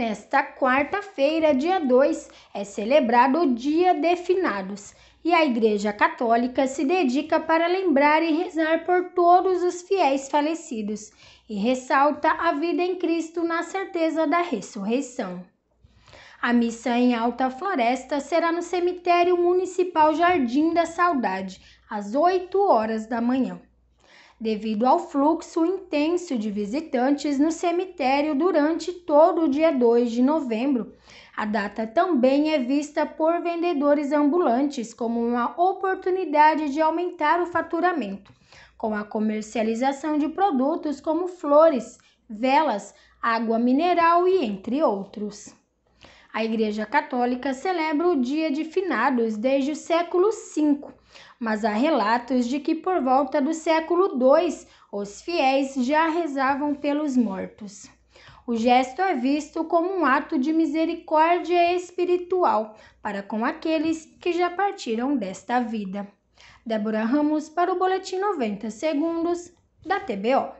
Nesta quarta-feira, dia 2, é celebrado o Dia de Finados e a Igreja Católica se dedica para lembrar e rezar por todos os fiéis falecidos e ressalta a vida em Cristo na certeza da ressurreição. A missa em Alta Floresta será no Cemitério Municipal Jardim da Saudade, às 8 horas da manhã devido ao fluxo intenso de visitantes no cemitério durante todo o dia 2 de novembro. A data também é vista por vendedores ambulantes como uma oportunidade de aumentar o faturamento, com a comercialização de produtos como flores, velas, água mineral e entre outros. A Igreja Católica celebra o Dia de Finados desde o século V, mas há relatos de que por volta do século II os fiéis já rezavam pelos mortos. O gesto é visto como um ato de misericórdia espiritual para com aqueles que já partiram desta vida. Débora Ramos para o Boletim 90 Segundos da TBO.